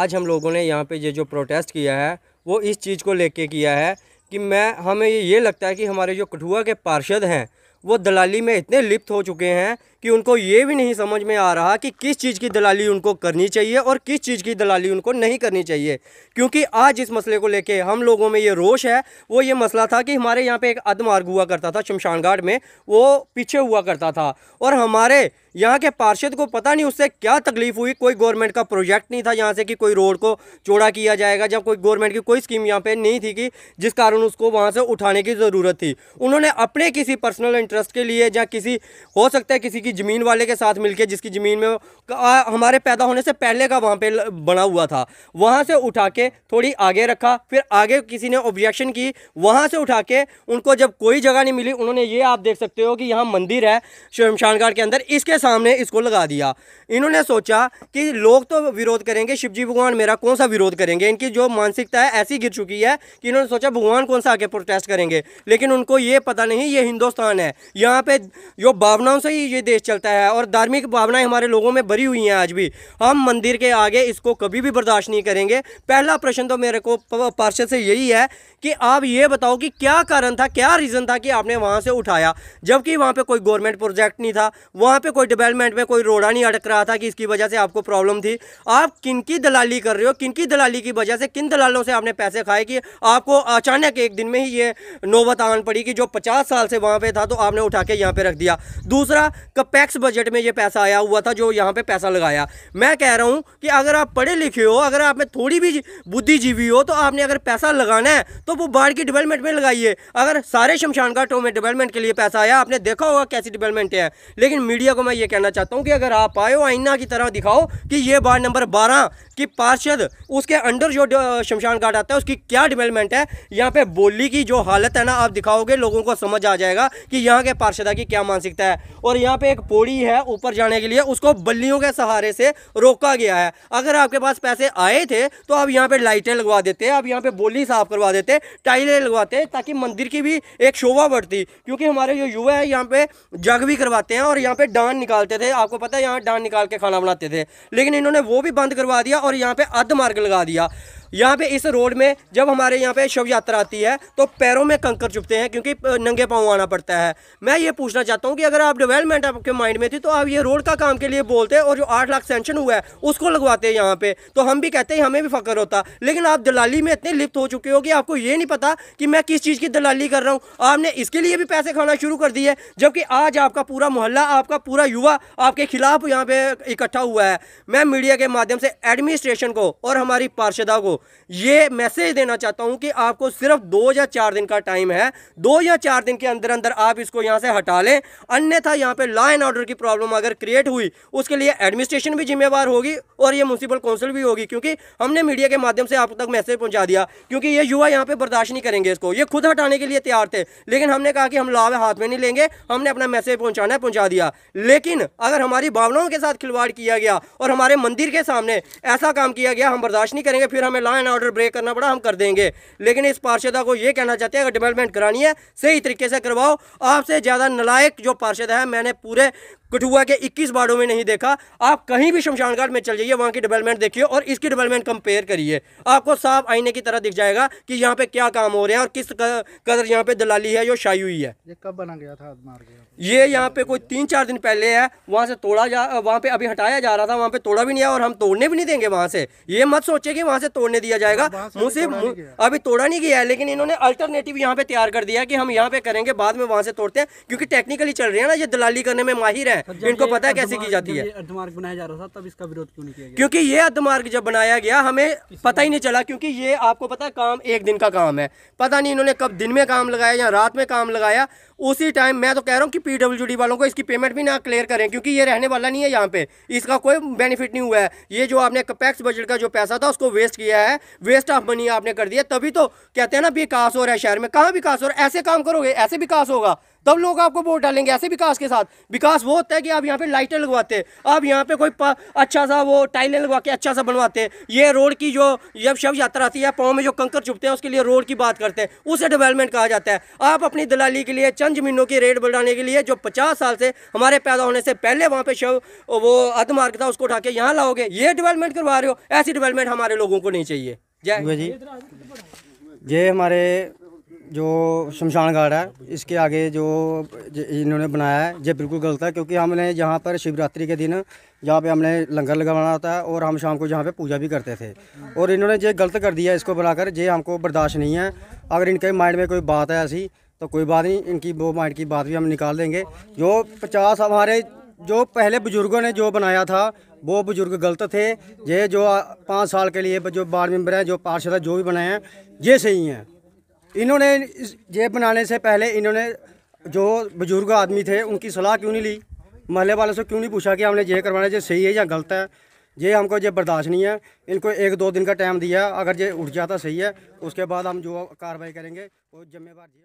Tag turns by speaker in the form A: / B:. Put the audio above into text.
A: आज हम लोगों ने यहाँ पे ये जो प्रोटेस्ट किया है वो इस चीज़ को लेके किया है कि मैं हमें ये लगता है कि हमारे जो कठुआ के पार्षद हैं वो दलाली में इतने लिप्त हो चुके हैं कि उनको ये भी नहीं समझ में आ रहा कि किस चीज़ की दलाली उनको करनी चाहिए और किस चीज़ की दलाली उनको नहीं करनी चाहिए क्योंकि आज इस मसले को लेके हम लोगों में ये रोष है वो ये मसला था कि हमारे यहाँ पे एक अदमार्ग हुआ करता था शमशान घाट में वो पीछे हुआ करता था और हमारे यहाँ के पार्षद को पता नहीं उससे क्या तकलीफ हुई कोई गवर्नमेंट का प्रोजेक्ट नहीं था यहाँ से कि कोई रोड को चौड़ा किया जाएगा जब कोई गवर्नमेंट की कोई स्कीम यहाँ पे नहीं थी कि जिस कारण उसको वहाँ से उठाने की ज़रूरत थी उन्होंने अपने किसी पर्सनल इंटरेस्ट के लिए या किसी हो सकता है किसी की ज़मीन वाले के साथ मिलकर जिसकी ज़मीन में हमारे पैदा होने से पहले का वहाँ पर बना हुआ था वहाँ से उठा के थोड़ी आगे रखा फिर आगे किसी ने ऑब्जेक्शन की वहाँ से उठा के उनको जब कोई जगह नहीं मिली उन्होंने ये आप देख सकते हो कि यहाँ मंदिर है शमशान घाट के अंदर इसके सामने इसको लगा दिया इन्होंने सोचा कि लोग तो विरोध करेंगे शिवजी भगवान मेरा कौन सा विरोध करेंगे इनकी जो मानसिकता है ऐसी गिर चुकी है कि इन्होंने सोचा भगवान कौन सा आके प्रोटेस्ट करेंगे लेकिन उनको ये पता नहीं ये हिंदुस्तान है यहाँ पे जो भावनाओं से ही ये देश चलता है और धार्मिक भावनाएं हमारे लोगों में भरी हुई हैं आज भी हम मंदिर के आगे इसको कभी भी बर्दाश्त नहीं करेंगे पहला प्रश्न तो मेरे को पार्षद से यही है कि आप ये बताओ कि क्या कारण था क्या रीज़न था कि आपने वहाँ से उठाया जबकि वहाँ पर कोई गवर्नमेंट प्रोजेक्ट नहीं था वहाँ पर कोई डेवलपमेंट में कोई रोड़ा नहीं अटक रहा था कि इसकी वजह से आपको प्रॉब्लम थी आप किन की दलाली कर रहे हो किन की दलाली की वजह से किन दलालों से आपने पैसे खाए कि आपको अचानक एक दिन में ही ये नौबत आन पड़ी कि जो पचास साल से वहाँ पर था तो आपने उठा के यहाँ पर रख दिया दूसरा कपैक्स बजट में ये पैसा आया हुआ था जो यहाँ पर पैसा लगाया मैं कह रहा हूँ कि अगर आप पढ़े लिखे हो अगर आप में थोड़ी भी बुद्धिजीवी हो तो आपने अगर पैसा लगाना है तो वो बाढ़ की डेवलपमेंट में लगाइए अगर सारे शमशान घाटों में डेवलपमेंट के लिए पैसा आया आपने देखा होगा कैसी डेवलपमेंट है लेकिन मीडिया को मैं ये कहना चाहता हूँ कि अगर आप आयो आईना की तरह दिखाओ कि ये वार्ड नंबर बारह की पार्षद उसके अंडर जो शमशान घाट आता है उसकी क्या डेवलपमेंट है यहाँ पे बोली की जो हालत है ना आप दिखाओगे लोगों को समझ आ जाएगा कि यहाँ के पार्षदा की क्या मानसिकता है और यहाँ पे एक पौड़ी है ऊपर जाने के लिए उसको बल्लियों के सहारे से रोका गया है अगर आपके पास पैसे आए थे तो आप यहाँ पे लाइटें लगवा देते आप यहाँ पे बोली साफ करवा देते टाइलें लगवाते ताकि मंदिर की भी एक शोभा बढ़ती क्योंकि हमारे जो युवा है यहाँ पे जग भी करवाते हैं और यहाँ पे डांड निकाल निकालते थे आपको पता है यहाँ डांड निकाल के खाना बनाते थे लेकिन इन्होंने वो भी बंद करवा दिया और यहाँ पर अर्ध मार्ग लगा दिया यहाँ पे इस रोड में जब हमारे यहाँ पे शव यात्रा आती है तो पैरों में कंकर चुपते हैं क्योंकि नंगे पाँव आना पड़ता है मैं ये पूछना चाहता हूँ कि अगर आप डेवलपमेंट आपके माइंड में थी तो आप ये रोड का काम के लिए बोलते और जो आठ लाख सेंशन हुआ है उसको लगवाते हैं यहाँ पे तो हम भी कहते हैं हमें भी फ़क्र होता लेकिन आप दलाली में इतने लिप्त हो चुके हो कि आपको ये नहीं पता कि मैं किस चीज़ की दलाली कर रहा हूँ आपने इसके लिए भी पैसे खाना शुरू कर दिए जबकि आज आपका पूरा मोहल्ला आपका पूरा युवा आपके खिलाफ यहाँ पे इकट्ठा हुआ है मैं मीडिया के माध्यम से एडमिनिस्ट्रेशन को और हमारी पार्षदा को ये मैसेज देना चाहता हूँ कि आपको सिर्फ दो या चार दिन का टाइम है दो या चार दिन के अंदर अंदर आप इसको यहाँ से हटा लें अन्यथा यहाँ पे लॉ एंड ऑर्डर की प्रॉब्लम अगर क्रिएट हुई उसके लिए एडमिनिस्ट्रेशन भी जिम्मेवार होगी और ये म्यूनसिपल काउंसिल भी होगी क्योंकि हमने मीडिया के माध्यम से आप तक मैसेज पहुँचा दिया क्योंकि ये युवा यहाँ पर बर्दाश्त नहीं करेंगे इसको ये खुद हटाने के लिए तैयार थे लेकिन हमने कहा कि हम लॉ हाथ में नहीं लेंगे हमने अपना मैसेज पहुँचाना है पहुँचा दिया लेकिन अगर हमारी भावनाओं के साथ खिलवाड़ किया गया और हमारे मंदिर के सामने ऐसा काम किया गया हम बर्दाश्त नहीं करेंगे फिर हमें लॉ एंड ऑर्डर ब्रेक करना पड़ा हम कर देंगे लेकिन इस पार्षदा को ये कहना चाहते हैं अगर डेवलपमेंट करानी है सही तरीके से करवाओ आपसे ज़्यादा नलायक जो पार्षद है मैंने पूरे कठुआ के 21 वार्डों में नहीं देखा आप कहीं भी शमशान घाट में चल जाइए वहाँ की डेवलपमेंट देखिए और इसकी डेवलपमेंट कंपेयर करिए आपको साफ आईने की तरह दिख जाएगा कि यहाँ पे क्या काम हो रहे हैं और किस कदर यहाँ पे दलाली है जो शाई हुई है
B: ये कब बना गया था
A: ये यहाँ पे कोई तीन चार दिन पहले है वहाँ से तोड़ा जा वहाँ पे अभी हटाया जा रहा था वहाँ पे तोड़ा भी नहीं है और हम तोड़ने भी नहीं देंगे वहाँ से ये मत सोचे कि वहाँ से तोड़ने दिया जाएगा मुझसे अभी तोड़ा नहीं गया है लेकिन इन्होंने अल्टरनेटिव यहाँ पे तैयार कर दिया कि हम यहाँ पे करेंगे बाद में वहाँ से तोड़ते हैं क्योंकि टेक्निकली चल रहे हैं ना ये दलाली करने में माहिर है इनको पता है कैसे की जाती है अर्धमार्ग बनाया जा रहा था तब इसका विरोध क्यों नहीं किया क्योंकि ये अर्धमार्ग जब बनाया गया हमें पता ही नहीं चला क्योंकि ये आपको पता है काम एक दिन का काम है पता नहीं इन्होंने कब दिन में काम लगाया या रात में काम लगाया उसी टाइम मैं तो कह रहा हूँ कि पीडब्ल्यू वालों को इसकी पेमेंट भी ना क्लियर करें क्योंकि ये रहने वाला नहीं है यहाँ पे इसका कोई बेनिफिट नहीं हुआ है ये जो आपने कपैक्स बजट का जो पैसा था उसको वेस्ट किया है वेस्ट ऑफ मनी आपने कर दिया तभी तो कहते हैं ना विकास हो रहा है शहर में कहाँ विकास हो रहा है ऐसे काम करोगे ऐसे विकास होगा तब लोग आपको वोट डालेंगे ऐसे विकास के साथ विकास वो होता है कि आप यहाँ पे लाइटें लगवाते हैं आप यहाँ पे कोई अच्छा सा वो टाइलें लगवा के अच्छा सा बनवाते हैं ये रोड की जो जब शव यात्रा आती है पाँव में जो कंकर चुपते हैं उसके लिए रोड की बात करते हैं उसे डेवलपमेंट कहा जाता है आप अपनी दलाली के लिए चंद जमीनों की रेट बढ़ाने के लिए जो पचास साल से हमारे पैदा होने से पहले वहाँ पे शव वो अधमार्ग था उसको उठा के यहाँ लाओगे ये डिवेलपमेंट करवा रहे हो ऐसी डिवेलपमेंट हमारे लोगों को नहीं चाहिए जय जी
B: ये हमारे जो शमशान घाट है इसके आगे जो इन्होंने बनाया है ये बिल्कुल गलत है क्योंकि हमने यहाँ पर शिवरात्रि के दिन यहाँ पे हमने लंगर लगवाना होता है और हम शाम को यहाँ पे पूजा भी करते थे और इन्होंने ये गलत कर दिया इसको बनाकर ये हमको बर्दाश्त नहीं है अगर इनके माइंड में कोई बात है ऐसी तो कोई बात नहीं इनकी वो माइंड की बात भी हम निकाल देंगे जो पचास हमारे जो पहले बुज़ुर्गों ने जो बनाया था वो बुज़ुर्ग गलत थे ये जो पाँच साल के लिए जो बार मेम्बर हैं जो पार्षद है जो भी बनाए हैं ये सही हैं इन्होंने जेब बनाने से पहले इन्होंने जो बुजुर्ग आदमी थे उनकी सलाह क्यों नहीं ली महल्ले वालों से क्यों नहीं पूछा कि हमने ये करवाना ये सही है या गलत है ये हमको ये बर्दाश्त नहीं है इनको एक दो दिन का टाइम दिया अगर ये उठ जाता सही है उसके बाद हम जो कार्रवाई करेंगे वो जिम्मेवार